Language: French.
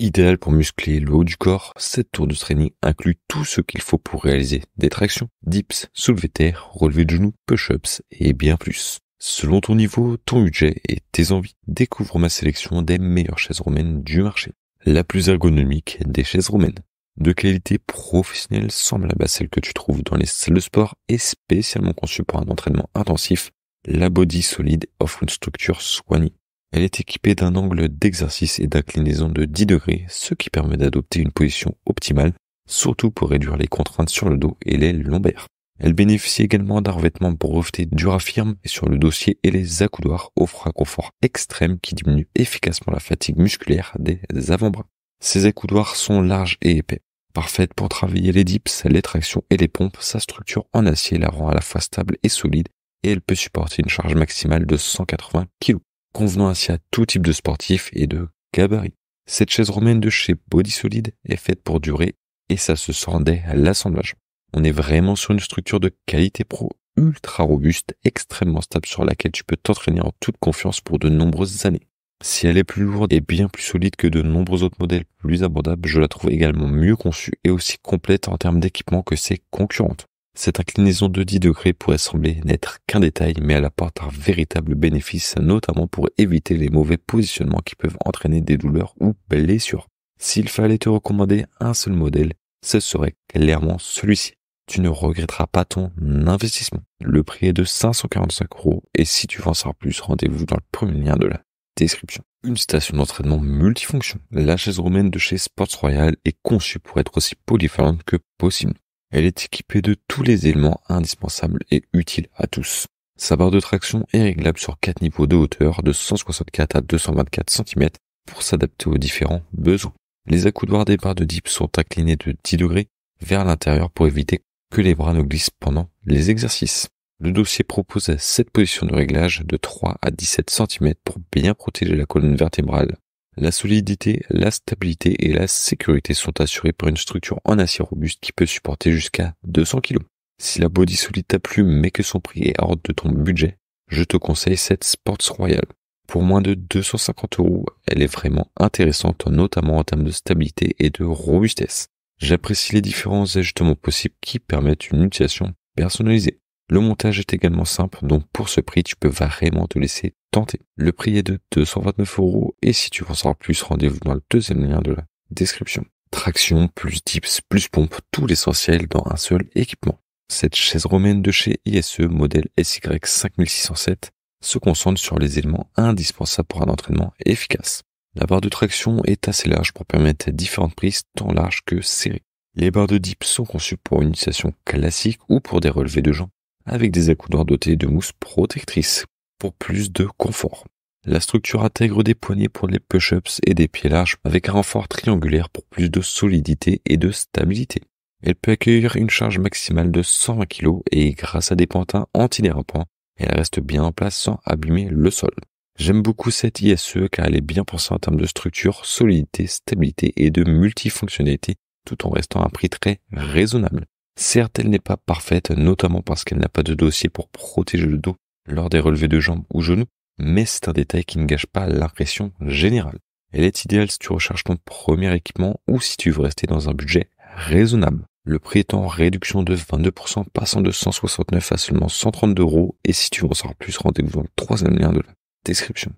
Idéal pour muscler le haut du corps, cette tour de training inclut tout ce qu'il faut pour réaliser des tractions, dips, soulevés terre, relevés de genoux, push-ups et bien plus. Selon ton niveau, ton budget et tes envies, découvre ma sélection des meilleures chaises romaines du marché. La plus ergonomique des chaises romaines. De qualité professionnelle semble à celle que tu trouves dans les salles de sport et spécialement conçue pour un entraînement intensif, la body solide offre une structure soignée elle est équipée d'un angle d'exercice et d'inclinaison de 10 degrés, ce qui permet d'adopter une position optimale, surtout pour réduire les contraintes sur le dos et les lombaires. Elle bénéficie également d'un revêtement breveté Durafirme sur le dossier et les accoudoirs offrent un confort extrême qui diminue efficacement la fatigue musculaire des avant-bras. Ces accoudoirs sont larges et épais. Parfaite pour travailler les dips, les tractions et les pompes, sa structure en acier la rend à la fois stable et solide et elle peut supporter une charge maximale de 180 kg convenant ainsi à tout type de sportif et de gabarit. Cette chaise romaine de chez Body Solid est faite pour durer et ça se rendait à l'assemblage. On est vraiment sur une structure de qualité pro ultra robuste, extrêmement stable sur laquelle tu peux t'entraîner en toute confiance pour de nombreuses années. Si elle est plus lourde et bien plus solide que de nombreux autres modèles plus abordables, je la trouve également mieux conçue et aussi complète en termes d'équipement que ses concurrentes. Cette inclinaison de 10 degrés pourrait sembler n'être qu'un détail, mais elle apporte un véritable bénéfice, notamment pour éviter les mauvais positionnements qui peuvent entraîner des douleurs ou blessures. S'il fallait te recommander un seul modèle, ce serait clairement celui-ci. Tu ne regretteras pas ton investissement. Le prix est de 545 euros et si tu veux en savoir plus, rendez-vous dans le premier lien de la description. Une station d'entraînement multifonction. La chaise romaine de chez Sports Royal est conçue pour être aussi polyvalente que possible. Elle est équipée de tous les éléments indispensables et utiles à tous. Sa barre de traction est réglable sur quatre niveaux de hauteur de 164 à 224 cm pour s'adapter aux différents besoins. Les accoudoirs des barres de dip sont inclinés de 10 degrés vers l'intérieur pour éviter que les bras ne glissent pendant les exercices. Le dossier propose 7 positions de réglage de 3 à 17 cm pour bien protéger la colonne vertébrale. La solidité, la stabilité et la sécurité sont assurées par une structure en acier robuste qui peut supporter jusqu'à 200 kg. Si la body solide t'a plu mais que son prix est hors de ton budget, je te conseille cette Sports Royale. Pour moins de 250 euros, elle est vraiment intéressante, notamment en termes de stabilité et de robustesse. J'apprécie les différents ajustements possibles qui permettent une utilisation personnalisée. Le montage est également simple, donc pour ce prix, tu peux vraiment te laisser tenter. Le prix est de 229 euros et si tu veux en savoir plus, rendez-vous dans le deuxième lien de la description. Traction, plus dips, plus pompe, tout l'essentiel dans un seul équipement. Cette chaise romaine de chez ISE modèle SY5607 se concentre sur les éléments indispensables pour un entraînement efficace. La barre de traction est assez large pour permettre différentes prises tant larges que serrées. Les barres de dips sont conçues pour une utilisation classique ou pour des relevés de jambes avec des accoudoirs dotés de mousse protectrice pour plus de confort. La structure intègre des poignées pour les push-ups et des pieds larges avec un renfort triangulaire pour plus de solidité et de stabilité. Elle peut accueillir une charge maximale de 120 kg et grâce à des pantins antidérapants, elle reste bien en place sans abîmer le sol. J'aime beaucoup cette ISE car elle est bien pensée en termes de structure, solidité, stabilité et de multifonctionnalité tout en restant à un prix très raisonnable. Certes, elle n'est pas parfaite, notamment parce qu'elle n'a pas de dossier pour protéger le dos lors des relevés de jambes ou genoux, mais c'est un détail qui ne gâche pas l'impression générale. Elle est idéale si tu recherches ton premier équipement ou si tu veux rester dans un budget raisonnable. Le prix est en réduction de 22%, passant de 169 à seulement 132 euros. Et si tu veux en savoir plus, rendez-vous dans le troisième lien de la description.